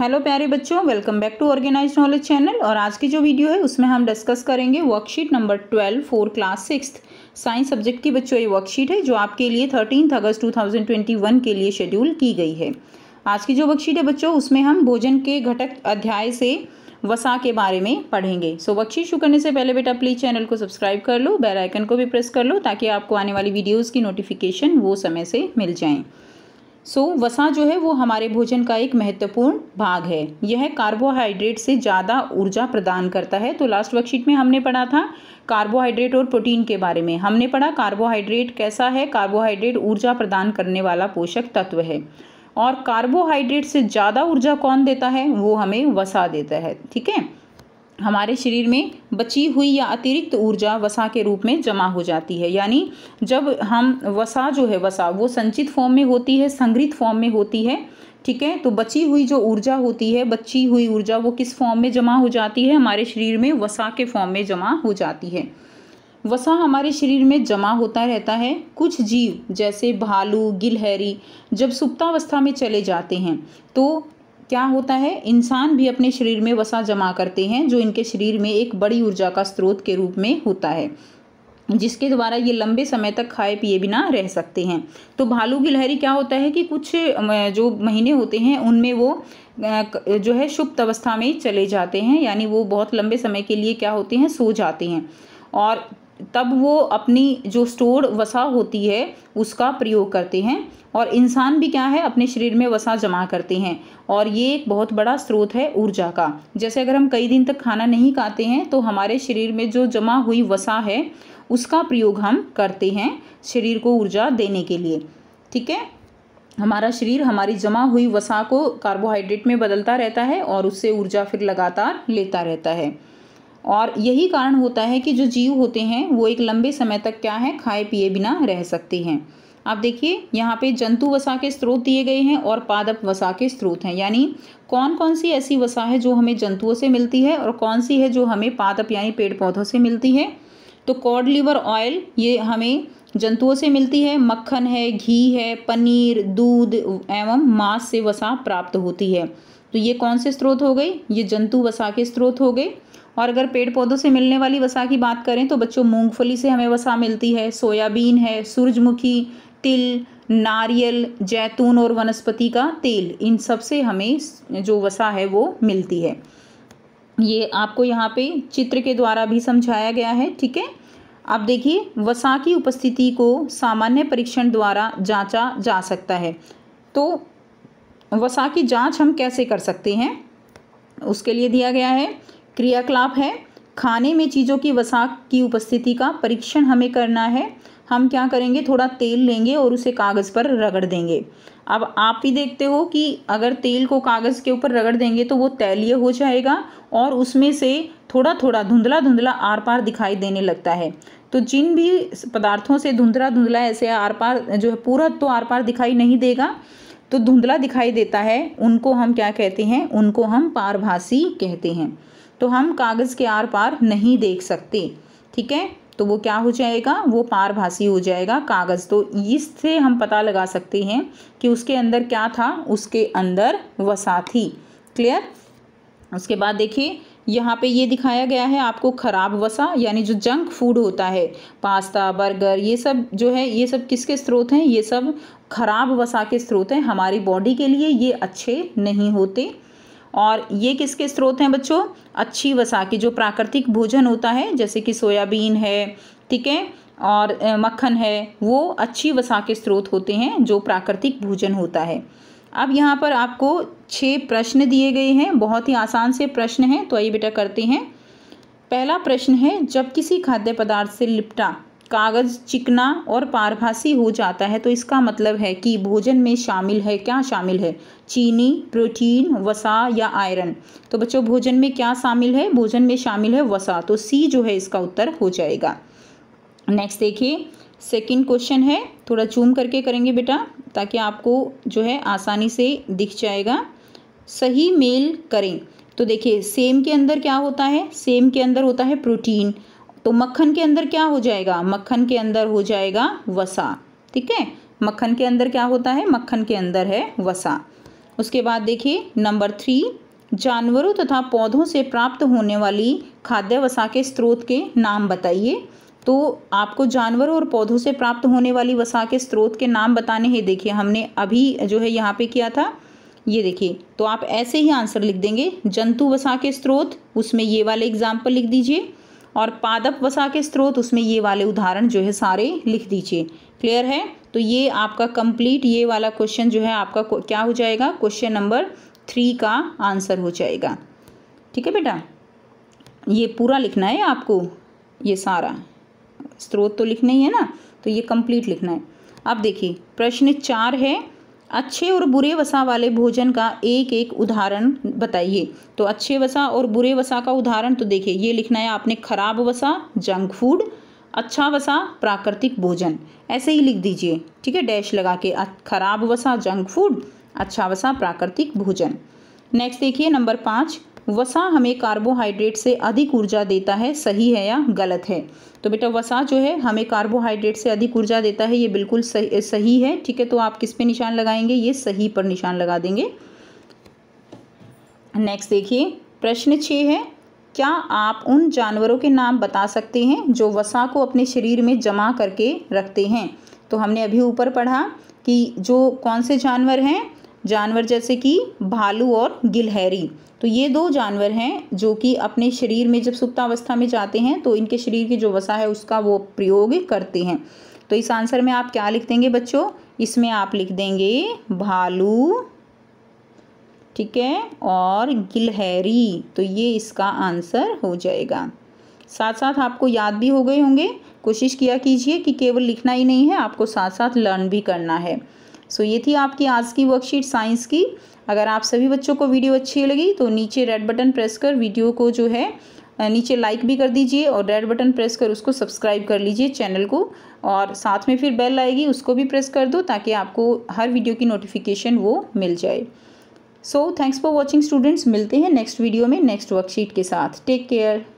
hello प्यारे बच्चों welcome back to organize knowledge channel और आज की जो वीडियो है उसमें हम डिस्कस करेंगे worksheet number twelve four class six science subject की बच्चों ये वर्कशीट है जो आपके लिए थर्टीन अगस्त 2021 के लिए शेड्यूल की गई है आज की जो वर्कशीट है बच्चों उसमें हम भोजन के घटक अध्याय से वसा के बारे में पढ़ेंगे सो वर्कशीट शुरू करने से पहले बेटा प्लीज़ चैनल को सब्सक्राइब कर लो बेलाइकन को भी प्रेस कर लो ताकि आपको आने वाली वीडियोज़ की नोटिफिकेशन वो समय से मिल जाएँ सो so, वसा जो है वो हमारे भोजन का एक महत्वपूर्ण भाग है यह कार्बोहाइड्रेट से ज़्यादा ऊर्जा प्रदान करता है तो लास्ट वर्कशीट में हमने पढ़ा था कार्बोहाइड्रेट और प्रोटीन के बारे में हमने पढ़ा कार्बोहाइड्रेट कैसा है कार्बोहाइड्रेट ऊर्जा प्रदान करने वाला पोषक तत्व है और कार्बोहाइड्रेट से ज़्यादा ऊर्जा कौन देता है वो हमें वसा देता है ठीक है हमारे शरीर में बची हुई या अतिरिक्त ऊर्जा वसा के रूप में जमा हो जाती है यानी जब हम वसा जो है वसा वो संचित फॉर्म में होती है संग्रहित फॉर्म में होती है ठीक है तो बची हुई जो ऊर्जा होती है बची हुई ऊर्जा वो किस फॉर्म में जमा हो जाती है हमारे शरीर में वसा के फॉर्म में जमा हो जाती है वसा हमारे शरीर में जमा होता रहता है कुछ जीव जैसे भालू गिलहरी जब सुप्तावस्था में चले जाते हैं तो क्या होता है इंसान भी अपने शरीर में वसा जमा करते हैं जो इनके शरीर में एक बड़ी ऊर्जा का स्रोत के रूप में होता है जिसके द्वारा ये लंबे समय तक खाए पिए बिना रह सकते हैं तो भालू की लहरी क्या होता है कि कुछ जो महीने होते हैं उनमें वो जो है सुप्त अवस्था में चले जाते हैं यानी वो बहुत लंबे समय के लिए क्या होते हैं सो जाते हैं और तब वो अपनी जो स्टोर वसा होती है उसका प्रयोग करते हैं और इंसान भी क्या है अपने शरीर में वसा जमा करते हैं और ये एक बहुत बड़ा स्रोत है ऊर्जा का जैसे अगर हम कई दिन तक खाना नहीं खाते हैं तो हमारे शरीर में जो जमा हुई वसा है उसका प्रयोग हम करते हैं शरीर को ऊर्जा देने के लिए ठीक है हमारा शरीर हमारी जमा हुई वसा को कार्बोहाइड्रेट में बदलता रहता है और उससे ऊर्जा फिर लगातार लेता रहता है और यही कारण होता है कि जो जीव होते हैं वो एक लंबे समय तक क्या है खाए पिए बिना रह सकते हैं आप देखिए यहाँ पे जंतु वसा के स्रोत दिए गए हैं और पादप वसा के स्रोत हैं यानी कौन कौन सी ऐसी वसा है जो हमें जंतुओं से मिलती है और कौन सी है जो हमें पादप यानी पेड़ पौधों से मिलती है तो कॉड लिवर ऑयल ये हमें जंतुओं से मिलती है मक्खन है घी है पनीर दूध एवं मांस से वसा प्राप्त होती है तो ये कौन से स्रोत हो गए ये जंतु वसा के स्रोत हो गए और अगर पेड़ पौधों से मिलने वाली वसा की बात करें तो बच्चों मूंगफली से हमें वसा मिलती है सोयाबीन है सूरजमुखी तिल नारियल जैतून और वनस्पति का तेल इन सब से हमें जो वसा है वो मिलती है ये आपको यहाँ पे चित्र के द्वारा भी समझाया गया है ठीक है आप देखिए वसा की उपस्थिति को सामान्य परीक्षण द्वारा जांचा जा सकता है तो वसा की जांच हम कैसे कर सकते हैं उसके लिए दिया गया है क्रियाकलाप है खाने में चीज़ों की वसाक की उपस्थिति का परीक्षण हमें करना है हम क्या करेंगे थोड़ा तेल लेंगे और उसे कागज़ पर रगड़ देंगे अब आप भी देखते हो कि अगर तेल को कागज़ के ऊपर रगड़ देंगे तो वो तैलीय हो जाएगा और उसमें से थोड़ा थोड़ा धुंधला धुंधला आर पार दिखाई देने लगता है तो जिन भी पदार्थों से धुंधला धुंधला ऐसे आर पार जो है पूरा तो आर पार दिखाई नहीं देगा तो धुंधला दिखाई देता है उनको हम क्या कहते हैं उनको हम पारभासी कहते हैं तो हम कागज़ के आर पार नहीं देख सकते ठीक है तो वो क्या हो जाएगा वो पारभासी हो जाएगा कागज़ तो इससे हम पता लगा सकते हैं कि उसके अंदर क्या था उसके अंदर वसा थी क्लियर उसके बाद देखिए यहाँ पे ये दिखाया गया है आपको ख़राब वसा यानी जो जंक फूड होता है पास्ता बर्गर ये सब जो है ये सब किसके स्रोत हैं ये सब खराब वसा के स्रोत हैं हमारी बॉडी के लिए ये अच्छे नहीं होते और ये किसके स्रोत हैं बच्चों अच्छी वसा के जो प्राकृतिक भोजन होता है जैसे कि सोयाबीन है ठीक है और मक्खन है वो अच्छी वसा के स्रोत होते हैं जो प्राकृतिक भोजन होता है अब यहाँ पर आपको छः प्रश्न दिए गए हैं बहुत ही आसान से प्रश्न हैं तो आइए बेटा करते हैं पहला प्रश्न है जब किसी खाद्य पदार्थ से लिपटा कागज़ चिकना और पारभासी हो जाता है तो इसका मतलब है कि भोजन में शामिल है क्या शामिल है चीनी प्रोटीन वसा या आयरन तो बच्चों भोजन में क्या शामिल है भोजन में शामिल है वसा तो सी जो है इसका उत्तर हो जाएगा नेक्स्ट देखिए सेकंड क्वेश्चन है थोड़ा चूम करके करेंगे बेटा ताकि आपको जो है आसानी से दिख जाएगा सही मेल करें तो देखिए सेम के अंदर क्या होता है सेम के अंदर होता है प्रोटीन तो मक्खन के अंदर क्या हो जाएगा मक्खन के अंदर हो जाएगा वसा ठीक है मक्खन के अंदर क्या होता है मक्खन के अंदर है वसा उसके बाद देखिए नंबर थ्री जानवरों तथा पौधों से प्राप्त होने वाली खाद्य वसा के स्रोत के नाम बताइए तो आपको जानवरों और पौधों से प्राप्त होने वाली वसा के स्रोत के नाम बताने हैं देखिए हमने अभी जो है यहाँ पे किया था ये देखिए तो आप ऐसे ही आंसर लिख देंगे जंतु वसा के स्रोत उसमें ये वाले एग्जाम्पल लिख दीजिए और पादप वसा के स्रोत उसमें ये वाले उदाहरण जो है सारे लिख दीजिए क्लियर है तो ये आपका कंप्लीट ये वाला क्वेश्चन जो है आपका क्या हो जाएगा क्वेश्चन नंबर थ्री का आंसर हो जाएगा ठीक है बेटा ये पूरा लिखना है आपको ये सारा स्रोत तो लिखना ही है ना तो ये कंप्लीट लिखना है अब देखिए प्रश्न चार है अच्छे और बुरे वसा वाले भोजन का एक एक उदाहरण बताइए तो अच्छे वसा और बुरे वसा का उदाहरण तो देखिए ये लिखना है आपने खराब वसा जंक फूड अच्छा वसा प्राकृतिक भोजन ऐसे ही लिख दीजिए ठीक है डैश लगा के खराब वसा जंक फूड अच्छा वसा प्राकृतिक भोजन नेक्स्ट देखिए नंबर पाँच वसा हमें कार्बोहाइड्रेट से अधिक ऊर्जा देता है सही है या गलत है तो बेटा वसा जो है हमें कार्बोहाइड्रेट से अधिक ऊर्जा देता है ये बिल्कुल सही सही है ठीक है तो आप किस पे निशान लगाएंगे ये सही पर निशान लगा देंगे नेक्स्ट देखिए प्रश्न छः है क्या आप उन जानवरों के नाम बता सकते हैं जो वसा को अपने शरीर में जमा करके रखते हैं तो हमने अभी ऊपर पढ़ा कि जो कौन से जानवर हैं जानवर जैसे कि भालू और गिलहरी तो ये दो जानवर हैं जो कि अपने शरीर में जब सुप्तावस्था में जाते हैं तो इनके शरीर की जो वसा है उसका वो प्रयोग करते हैं तो इस आंसर में आप क्या लिख देंगे बच्चों इसमें आप लिख देंगे भालू ठीक है और गिलहरी तो ये इसका आंसर हो जाएगा साथ साथ आपको याद भी हो गए होंगे कोशिश किया कीजिए कि केवल लिखना ही नहीं है आपको साथ साथ लर्न भी करना है सो ये थी आपकी आज की वर्कशीट साइंस की अगर आप सभी बच्चों को वीडियो अच्छी लगी तो नीचे रेड बटन प्रेस कर वीडियो को जो है नीचे लाइक भी कर दीजिए और रेड बटन प्रेस कर उसको सब्सक्राइब कर लीजिए चैनल को और साथ में फिर बेल आएगी उसको भी प्रेस कर दो ताकि आपको हर वीडियो की नोटिफिकेशन वो मिल जाए so thanks for watching students मिलते हैं नेक्स्ट वीडियो में नेक्स्ट वर्कशीट के साथ टेक केयर